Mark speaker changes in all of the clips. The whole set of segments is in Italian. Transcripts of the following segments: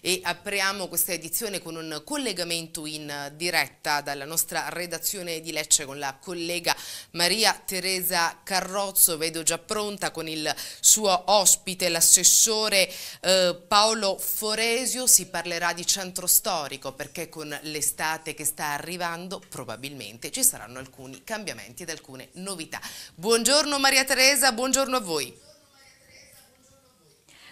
Speaker 1: e apriamo questa edizione con un collegamento in diretta dalla nostra redazione di Lecce con la collega Maria Teresa Carrozzo, vedo già pronta con il suo ospite l'assessore eh, Paolo Foresio, si parlerà di centro storico perché con l'estate che sta arrivando probabilmente ci saranno alcuni cambiamenti ed alcune novità. Buongiorno Maria Teresa, buongiorno a voi.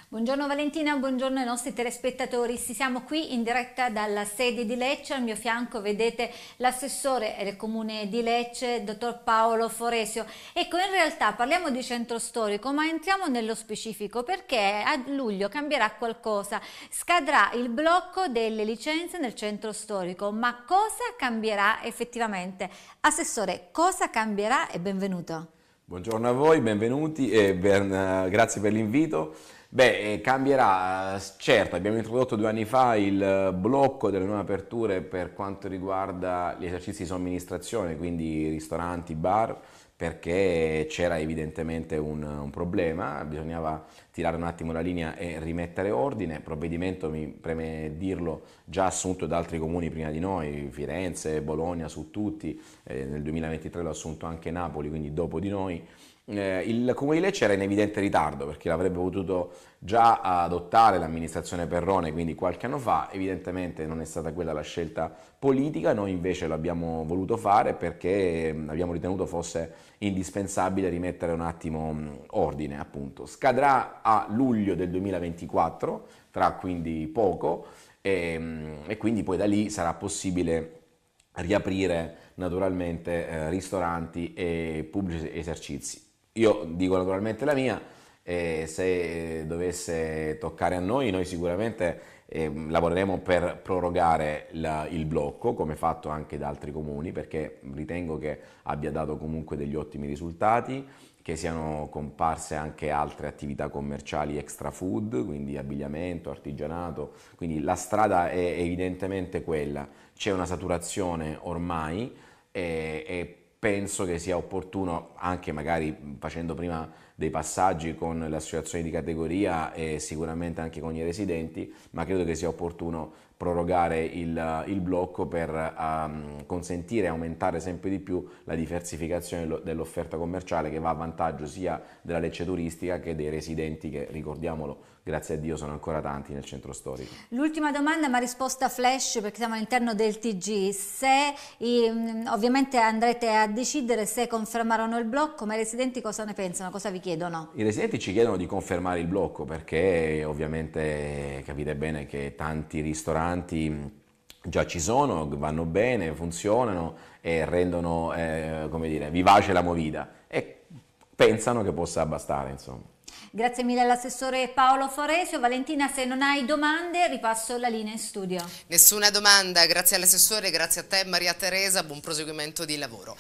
Speaker 2: Buongiorno Valentina, buongiorno ai nostri telespettatori. Sì, siamo qui in diretta dalla sede di Lecce. Al mio fianco vedete l'assessore del comune di Lecce, dottor Paolo Foresio. Ecco, in realtà parliamo di centro storico, ma entriamo nello specifico perché a luglio cambierà qualcosa. Scadrà il blocco delle licenze nel centro storico, ma cosa cambierà effettivamente? Assessore, cosa cambierà e benvenuto.
Speaker 3: Buongiorno a voi, benvenuti e ben, eh, grazie per l'invito. Beh, eh, cambierà, eh, certo, abbiamo introdotto due anni fa il eh, blocco delle nuove aperture per quanto riguarda gli esercizi di somministrazione, quindi ristoranti, bar, perché c'era evidentemente un, un, problema, bisognava tirare un attimo la linea e rimettere ordine, provvedimento, mi preme dirlo, già assunto da altri comuni prima di noi, Firenze, Bologna su tutti, eh, nel 2023 l'ha assunto anche Napoli, quindi dopo di noi, eh, il Comune di Lecce era in evidente ritardo perché l'avrebbe potuto già adottare l'amministrazione Perrone, quindi qualche anno fa, evidentemente non è stata quella la scelta politica, noi invece l'abbiamo voluto fare perché abbiamo ritenuto fosse indispensabile rimettere un attimo ordine, appunto. Scadrà a luglio del 2024, tra quindi poco, e, e quindi poi da lì sarà possibile riaprire naturalmente eh, ristoranti e pubblici esercizi. Io dico naturalmente la mia, eh, se dovesse toccare a noi, noi sicuramente eh, lavoreremo per prorogare la, il blocco, come fatto anche da altri comuni, perché ritengo che abbia dato comunque degli ottimi risultati, che siano comparse anche altre attività commerciali extra food, quindi abbigliamento, artigianato, quindi la strada è evidentemente quella, c'è una saturazione ormai e, e penso che sia opportuno, anche magari facendo prima dei passaggi con le associazioni di categoria e sicuramente anche con i residenti, ma credo che sia opportuno prorogare il, il blocco per um, consentire e aumentare sempre di più la diversificazione dell'offerta commerciale che va a vantaggio sia della lecce turistica che dei residenti che, ricordiamolo, grazie a Dio sono ancora tanti nel centro storico.
Speaker 2: L'ultima domanda ma risposta flash perché siamo all'interno del TG, se ehm, ovviamente andrete a decidere se confermare o no il blocco, ma i residenti cosa ne pensano, cosa vi chiedono?
Speaker 3: I residenti ci chiedono di confermare il blocco perché ovviamente capite bene che tanti ristoranti ristoranti già ci sono, vanno bene, funzionano e rendono, eh, come dire, vivace la movida e pensano che possa bastare, insomma.
Speaker 2: Grazie mille all'assessore Paolo Foresio. Valentina, se non hai domande, ripasso la linea in studio.
Speaker 1: Nessuna domanda, grazie all'assessore, grazie a te Maria Teresa, buon proseguimento di lavoro.